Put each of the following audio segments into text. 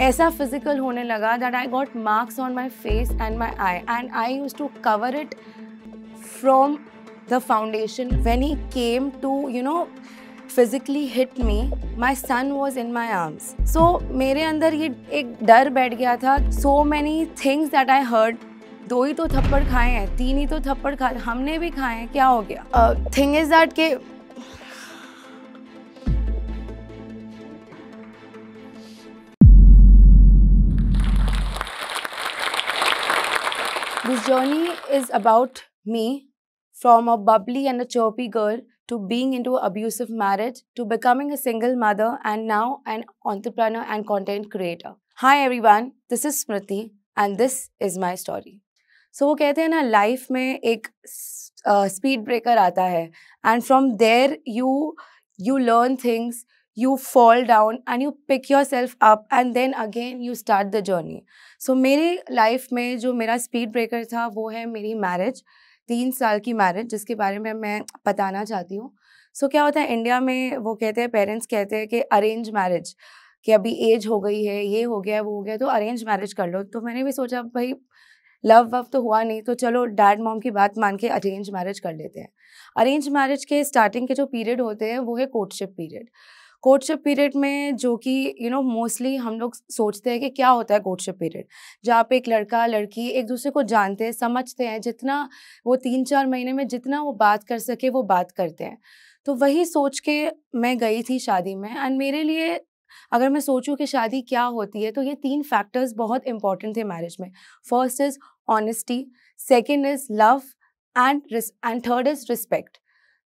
ऐसा फिजिकल होने लगा that I got marks on my face and my eye and I use to cover it from the foundation when he came to you know physically hit me my son was in my arms so मेरे अंदर ये एक डर बैठ गया था so many things that I heard दो ही तो थप्पड़ खाए हैं तीन ही तो थप्पड़ खाए हमने भी खाए हैं क्या हो गया थिंग इज़ दैट के This journey is about me from a bubbly and a chirpy girl to being into abusive marriage to becoming a single mother and now an entrepreneur and content creator. Hi everyone, this is Smriti and this is my story. so, वो कहते हैं ना life में एक speed uh, breaker आता है and from there you you learn things you fall down and you pick yourself up and then again you start the journey so मेरी life में जो मेरा स्पीड ब्रेकर था वो है मेरी मैरिज तीन साल की मैरिज जिसके बारे में मैं बताना चाहती हूँ सो so, क्या होता है इंडिया में वो कहते हैं पेरेंट्स कहते हैं कि अरेंज मैरिज कि अभी एज हो गई है ये हो गया वो हो गया तो अरेंज मैरिज कर लो तो मैंने भी सोचा भाई लव वव तो हुआ नहीं तो चलो डैड मॉम की बात मान के अरेंज मैरिज कर लेते हैं अरेंज मैरिज के स्टार्टिंग के जो पीरियड होते हैं वो है कोर्टशिप पीरियड कोर्टशिप पीरियड में जो कि यू नो मोस्टली हम लोग सोचते हैं कि क्या होता है कोर्टशिप पीरियड जहाँ पे एक लड़का लड़की एक दूसरे को जानते हैं समझते हैं जितना वो तीन चार महीने में जितना वो बात कर सके वो बात करते हैं तो वही सोच के मैं गई थी शादी में एंड मेरे लिए अगर मैं सोचूं कि शादी क्या होती है तो ये तीन फैक्टर्स बहुत इंपॉर्टेंट थे मैरिज में first is honesty second is love and and third is respect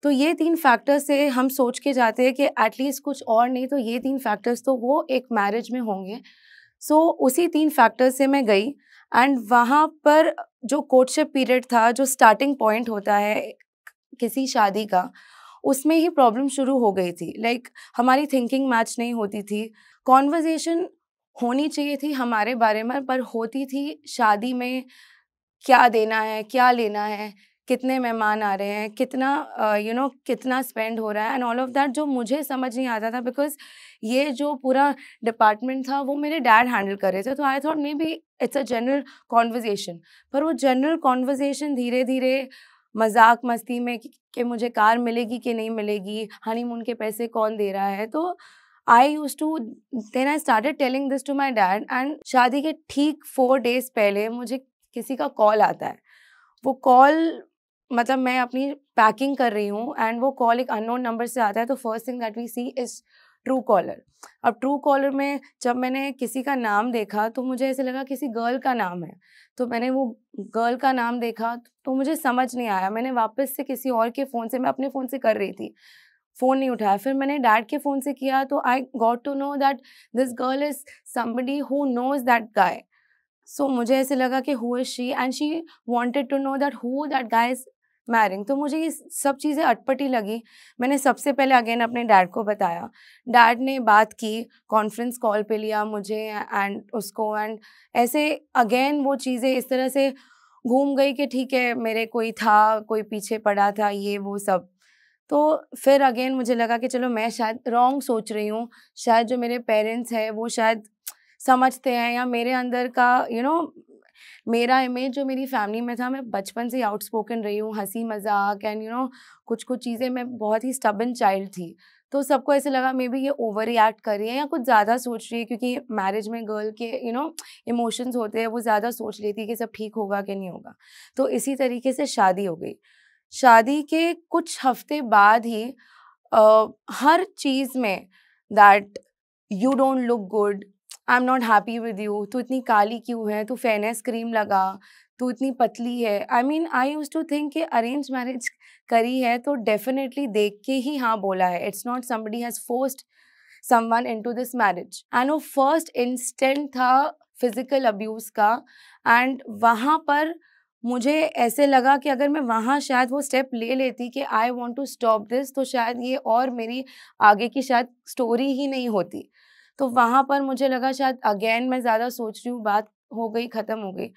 तो ये तीन फैक्टर्स से हम सोच के जाते हैं कि एटलीस्ट कुछ और नहीं तो ये तीन फैक्टर्स तो वो एक मैरिज में होंगे सो so, उसी तीन फैक्टर्स से मैं गई एंड वहाँ पर जो कोर्टशिप पीरियड था जो स्टार्टिंग पॉइंट होता है किसी शादी का उसमें ही प्रॉब्लम शुरू हो गई थी लाइक like, हमारी थिंकिंग मैच नहीं होती थी कॉन्वर्जेसन होनी चाहिए थी हमारे बारे में पर होती थी शादी में क्या देना है क्या लेना है कितने मेहमान आ रहे हैं कितना you uh, know you know, कितना स्पेंड हो रहा है एंड ऑल ऑफ दैट जो मुझे समझ नहीं आता था बिकॉज ये जो पूरा डिपार्टमेंट था वो मेरे डैड हैंडल कर रहे थे तो I thought maybe it's a general conversation पर वो जनरल कॉन्वर्जेसन धीरे धीरे मजाक मस्ती में कि, कि मुझे कार मिलेगी कि नहीं मिलेगी हनीमून के पैसे कौन दे रहा है तो I use to then I started telling this to my dad and शादी के ठीक फोर डेज पहले मुझे किसी का कॉल आता है वो कॉल मतलब मैं अपनी पैकिंग कर रही हूँ एंड वो कॉल एक अननोन नंबर से आता है तो first thing that we see is Truecaller अब ट्रू कॉलर में जब मैंने किसी का नाम देखा तो मुझे ऐसे लगा किसी गर्ल का नाम है तो मैंने वो गर्ल का नाम देखा तो मुझे समझ नहीं आया मैंने वापस से किसी और के फ़ोन से मैं अपने फ़ोन से कर रही थी फ़ोन नहीं उठाया फिर मैंने डैड के फ़ोन से किया तो I got to know that this girl is somebody who knows that guy so मुझे ऐसे लगा कि who is she and she wanted to know that who that guy is marrying तो मुझे ये सब चीज़ें अटपटी लगी मैंने सबसे पहले अगेन अपने डैड को बताया डैड ने बात की कॉन्फ्रेंस कॉल पे लिया मुझे एंड उसको एंड ऐसे अगेन वो चीज़ें इस तरह से घूम गई कि ठीक है मेरे कोई था कोई पीछे पड़ा था ये वो सब तो फिर अगेन मुझे लगा कि चलो मैं शायद रॉन्ग सोच रही हूँ शायद जो मेरे पेरेंट्स हैं वो शायद समझते हैं या मेरे अंदर का यू you नो know, मेरा इमेज जो मेरी फैमिली में था मैं बचपन से आउट स्पोकन रही हूँ हंसी मजाक एंड यू नो कुछ कुछ चीज़ें मैं बहुत ही स्टबन चाइल्ड थी तो सबको ऐसे लगा मे बी ये ओवर रिएक्ट कर रही है या कुछ ज़्यादा सोच रही है क्योंकि मैरिज में गर्ल के यू नो इमोशंस होते हैं वो ज़्यादा सोच लेती थी कि सब ठीक होगा कि नहीं होगा तो इसी तरीके से शादी हो गई शादी के कुछ हफ्ते बाद ही आ, हर चीज़ में that you don't look good I am not happy with you तू इतनी काली क्यों है तू फेनेस क्रीम लगा तू इतनी पतली है I mean I use to think कि अरेंज मैरिज करी है तो डेफिनेटली देख के ही हाँ बोला है it's not somebody has forced in to this marriage and वो फर्स्ट इंस्टेंट था फिजिकल अब्यूज़ का एंड वहाँ पर मुझे ऐसे लगा कि अगर मैं वहाँ शायद वो स्टेप ले लेती कि I want to stop this तो शायद ये और मेरी आगे की शायद स्टोरी ही नहीं होती तो वहाँ पर मुझे लगा शायद अगेन मैं ज़्यादा सोच रही हूँ बात हो गई ख़त्म हो गई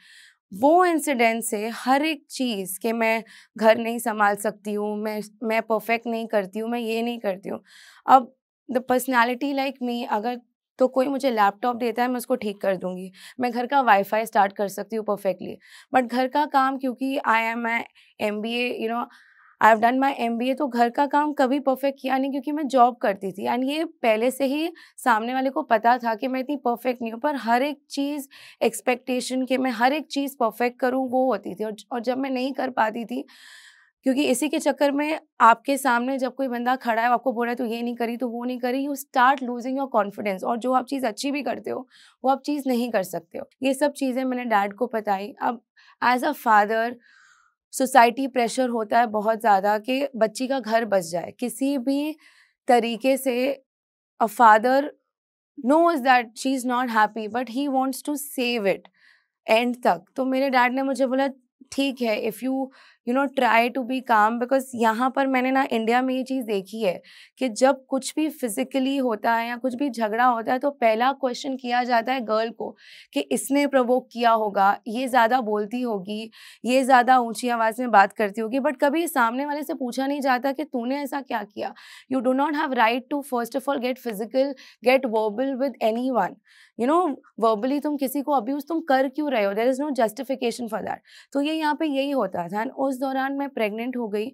वो इंसिडेंट से हर एक चीज़ के मैं घर नहीं संभाल सकती हूँ मैं मैं परफेक्ट नहीं करती हूँ मैं ये नहीं करती हूँ अब द पर्सनैलिटी लाइक मी अगर तो कोई मुझे लैपटॉप देता है मैं उसको ठीक कर दूंगी मैं घर का वाईफाई स्टार्ट कर सकती हूँ परफेक्टली बट घर का काम क्योंकि I am I am B A you know I have done my M B A तो घर का काम कभी परफेक्ट किया नहीं क्योंकि मैं जॉब करती थी एंड ये पहले से ही सामने वाले को पता था कि मैं इतनी परफेक्ट नहीं हूँ पर हर एक चीज़ एक्सपेक्टेशन के मैं हर एक चीज़ परफेक्ट करूँ वो होती थी और, और जब मैं नहीं कर पाती थी क्योंकि इसी के चक्कर में आपके सामने जब कोई बंदा खड़ा है आपको बोल रहा है तो ये नहीं करी तो वो नहीं करी you start losing your confidence और जो आप चीज़ अच्छी भी करते हो वो आप चीज़ नहीं कर सकते हो ये सब चीज़ें मैंने डैड को बताई अब as a father society pressure होता है बहुत ज़्यादा कि बच्ची का घर बस जाए किसी भी तरीके से a father knows that she is not happy but he wants to save it and तक तो मेरे डैड ने मुझे बोला ठीक है if you you know try to be calm because यहाँ पर मैंने ना इंडिया में ये चीज़ देखी है कि जब कुछ भी फिजिकली होता है या कुछ भी झगड़ा होता है तो पहला क्वेश्चन किया जाता है गर्ल को कि इसने प्रवोक किया होगा ये ज़्यादा बोलती होगी ये ज़्यादा ऊंची आवाज़ में बात करती होगी बट कभी सामने वाले से पूछा नहीं जाता कि तूने ऐसा क्या किया you do not have right to first of all get physical get verbal with anyone you know verbally तुम किसी को अब्यूज तुम कर क्यों रहे हो there is no justification for that तो ये यहाँ पे यही होता था एंड उस दौरान मैं प्रेग्नेंट हो गई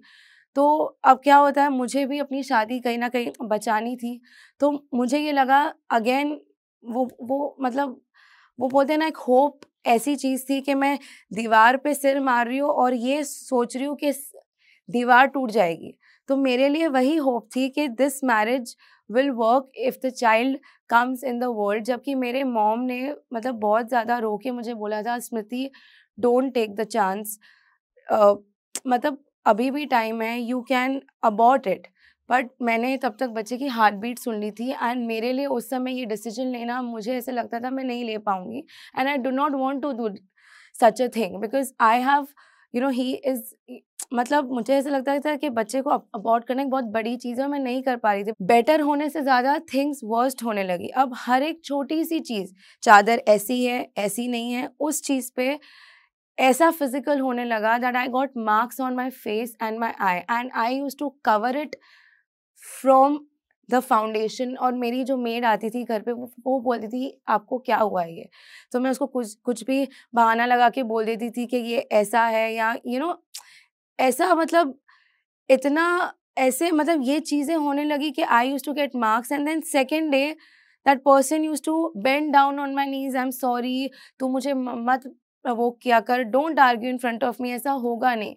तो अब क्या होता है मुझे भी अपनी शादी कहीं ना कहीं बचानी थी तो मुझे ये लगा अगेन वो वो मतलब वो बोलते हैं ना एक होप ऐसी चीज़ थी कि मैं दीवार पे सिर मार रही हूँ और ये सोच रही हूँ कि दीवार टूट जाएगी तो मेरे लिए वही होप थी कि this marriage will work if the child comes in the world जबकि मेरे मॉम ने मतलब बहुत ज़्यादा रो के मुझे बोला था Smriti don't take the chance मतलब अभी भी टाइम है you can about it but मैंने तब तक बच्चे की हार्ट बीट सुन ली थी एंड मेरे लिए उस समय ये डिसीजन लेना मुझे ऐसे लगता था मैं नहीं ले पाऊँगी and I do not want to do such a thing because I have you know he is मतलब मुझे ऐसा लगता था कि बच्चे को अबॉर्ड करना एक बहुत बड़ी चीज़ है मैं नहीं कर पा रही थी बेटर होने से ज़्यादा थिंग्स वर्स्ट होने लगी अब हर एक छोटी सी चीज़ चादर ऐसी है ऐसी नहीं है उस चीज़ पे ऐसा फिजिकल होने लगा that I got marks on my face and my eye and I use to cover it from the foundation और मेरी जो मेड आती थी घर पे वो, वो बोलती थी आपको क्या हुआ ये तो मैं उसको कुछ कुछ भी बहाना लगा के बोल देती थी कि ये ऐसा है या यू you नो know, ऐसा मतलब इतना ऐसे मतलब ये चीज़ें होने लगी कि I use to get marks and then second day that person use to bend down on my knees I am sorry तू मुझे मत वो किया कर don't argue in front of me ऐसा होगा नहीं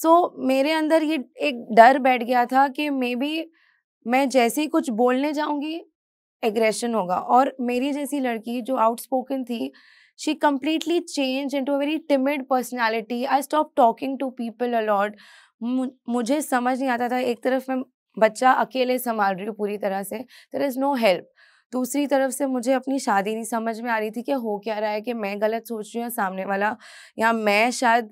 सो so, मेरे अंदर ये एक डर बैठ गया था कि मे बी मैं जैसे ही कुछ बोलने जाऊंगी एग्रेशन होगा और मेरी जैसी लड़की जो आउटस्पोकन थी she completely changed into a very timid personality i stopped talking to people a lot मुझे समझ नहीं आता था एक तरफ मैं बच्चा अकेले संभाल रही हूँ पूरी तरह से देर इज़ नो हेल्प दूसरी तरफ से मुझे अपनी शादी नहीं समझ में आ रही थी कि हो क्या रहा है कि मैं गलत सोच रही हूँ सामने वाला या मैं शायद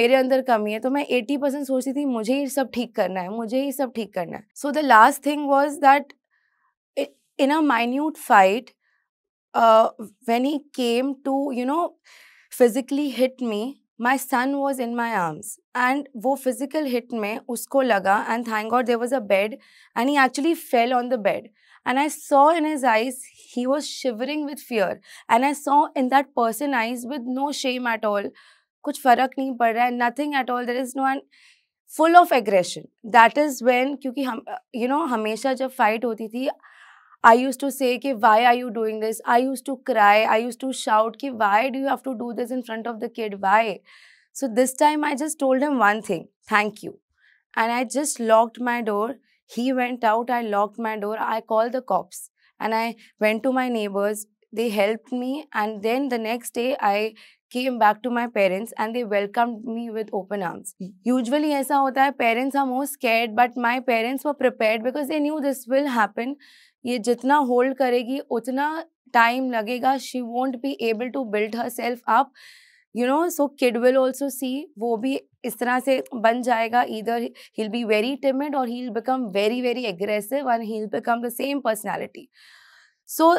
मेरे अंदर कमी है तो मैं एटी परसेंट सोचती थी मुझे ही सब ठीक करना है मुझे ही सब ठीक करना है so the last thing was that in a minute fight uh, when he came to, you know, physically hit me, my son was in my arms. And wo physical hit में उसको लगा and thank God there was a bed and he actually fell on the bed. And I saw in his eyes, he was shivering with fear. And I saw in that person eyes with no shame at all. कुछ फर्क नहीं पड़ रहा है nothing at all there is no end full of aggression that is when क्योंकि हम you you know know, हमेशा जब फाइट होती थी I used to say, ki, why are you doing this? I used to cry. I used to shout, ki, why do you have to do this in front of the kid? Why? So this time I just told him one thing, thank you. And I just locked my door. He went out. I locked my door. I called the cops and I went to my neighbors. They helped me. And then the next day, I came back to my parents and they welcomed me with open arms. Usually ऐसा होता है parents are more scared but my parents were prepared because they knew this will happen. ये जितना hold करेगी उतना time लगेगा she won't be able to build herself up you know so kid will also see वो भी इस तरह से बन जाएगा इधर ही बी वेरी टिमेड और he become very very aggressive and he become the same personality so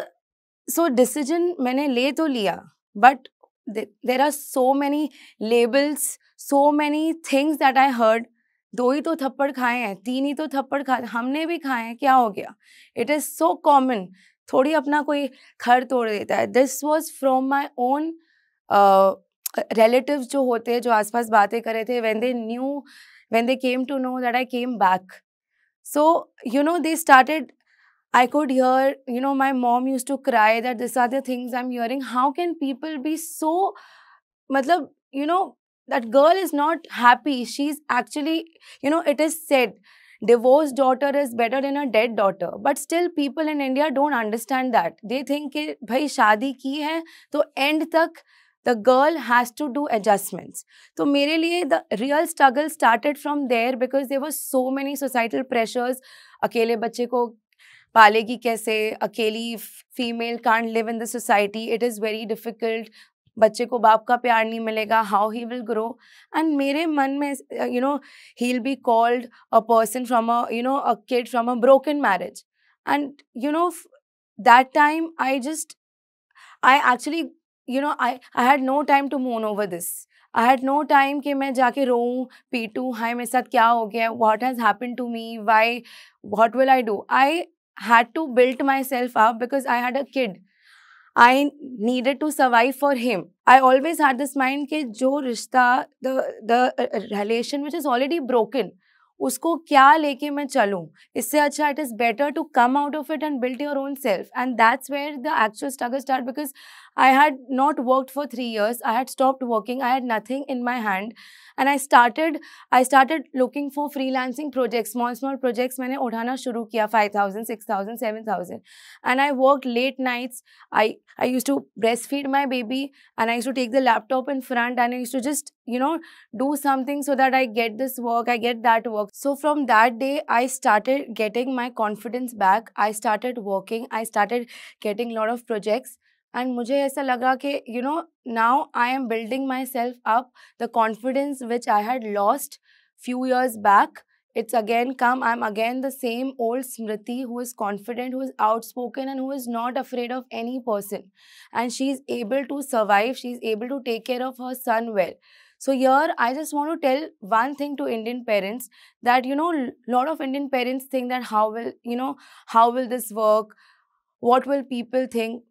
so decision मैंने ले तो लिया but there are so many labels so many things that I heard दो ही तो थप्पड़ खाए हैं तीन ही तो थप्पड़ खाए हमने भी खाए हैं क्या हो गया इट इज़ सो कॉमन थोड़ी अपना कोई खर तोड़ देता है this was from my own relative जो होते हैं जो आसपास बातें कर रहे थे when they knew when they came to know that I came back so you know they started I could hear you know my mom use to cry that this are the things I am hearing how can people be so मतलब you know that girl is not happy. She's actually, you know, it is said divorced daughter is better than a dead daughter but still people in india don't understand that they think ki bhai shaadi ki hai to end tak the girl has to do adjustments so mere liye the real struggle started from there because there were so many societal pressures akele bacche ko पालेगी कैसे अकेली female can't live in the society it is very difficult बच्चे को बाप का प्यार नहीं मिलेगा how he will grow and मेरे मन में you know he will be called a person from a you know a kid from a broken marriage and you know that time I just I actually you know I I had no time to moan over this I had no time कि मैं जाके रोऊं पीटूँ हाय मेरे साथ क्या हो गया what has happen to me why what will I do I had to built myself up because I had a kid I needed to survive for him. I always had this mind that the, the uh, uh, relation which is already broken, उसको क्या लेके मैं चलूँ इससे अच्छा it is better to come out of it and build your own self and that's where the actual struggle start because I had not worked for three years I had stopped working I had nothing in my hand and I started I started looking for freelancing projects small small projects मैंने उठाना शुरू किया five thousand six thousand seven thousand and I work late nights I I use to breastfeed my baby and I use to take the laptop in front and I use to just you know do something so that I get this work I get that work work. So from that day, I started getting my confidence back. I started working. I started getting a lot of projects. and मुझे ऐसा लगा कि you know now I am building myself up the confidence which I had lost few years back. it's again come i'm again the same old smriti who is confident who is outspoken and who is not afraid of any person and she's able to survive she's able to take care of her son well so here, I just want to tell one thing to Indian parents that, you know, a lot of Indian parents think that how will, you know, how will this work? What will people think?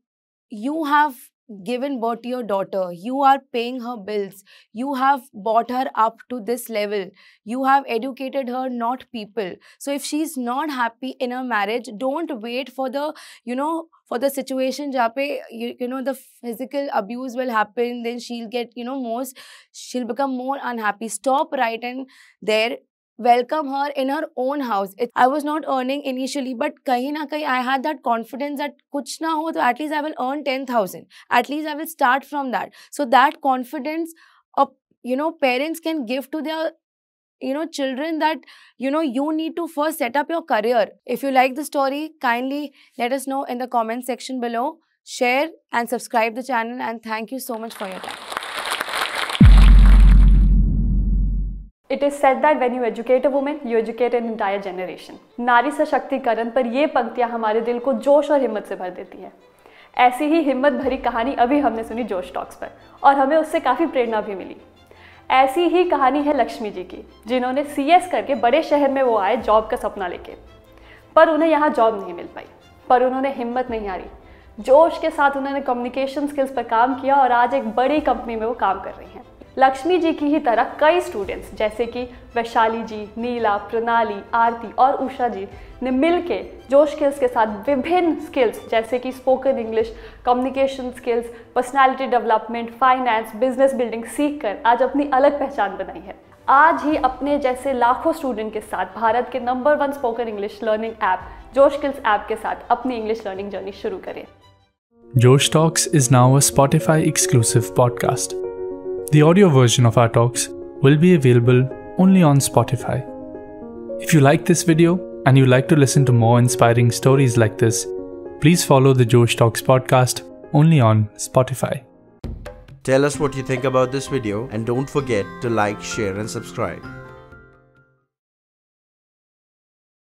You have given birth to your daughter, you are paying her bills, you have brought her up to this level, you have educated her, not people. So if she's not happy in her marriage, don't wait for the, you know, for the situation where you, you know the physical abuse will happen then she'll get you know most she'll become more unhappy stop right and there welcome her in her own house. It, I was not earning initially, but kahin na kahin, I had that confidence that kuch na ho, to at least I will earn 10,000. At least I will start from that. So that confidence, uh, you know, parents can give to their you know children that you know you need to first set up your career if you like the story kindly let us know in the comment section below share and subscribe the channel and thank you so much for your time it is said that when you educate a woman you educate an entire generation नारी सशक्तिकरण पर ये पंक्तियाँ हमारे दिल को जोश और हिम्मत से भर देती है ऐसी ही हिम्मत भरी कहानी अभी हमने सुनी जोश टॉक्स पर और हमें उससे काफ़ी प्रेरणा भी मिली ऐसी ही कहानी है लक्ष्मी जी की जिन्होंने सी करके बड़े शहर में वो आए जॉब का सपना लेके पर उन्हें यहाँ जॉब नहीं मिल पाई पर उन्होंने हिम्मत नहीं हारी जोश के साथ उन्होंने कम्युनिकेशन स्किल्स पर काम किया और आज एक बड़ी कंपनी में वो काम कर रही हैं लक्ष्मी जी की ही तरह कई स्टूडेंट्स जैसे कि वैशाली जी नीला प्रणाली आरती और उषा जी ने मिल के जो स्किल्स के साथ विभिन्न स्किल्स जैसे कि spoken English communication skills personality development finance business building सीख कर आज अपनी अलग पहचान बनाई है आज ही अपने जैसे लाखों स्टूडेंट के साथ भारत के number one spoken English learning app Josh skills app के साथ अपनी इंग्लिश लर्निंग जर्नी शुरू करें Josh talks is now a Spotify exclusive podcast The audio version of our talks will be available only on Spotify. If you like this video and you like to listen to more inspiring stories like this, please follow the Josh Talks podcast only on Spotify. Tell us what you think about this video and don't forget to like, share and subscribe.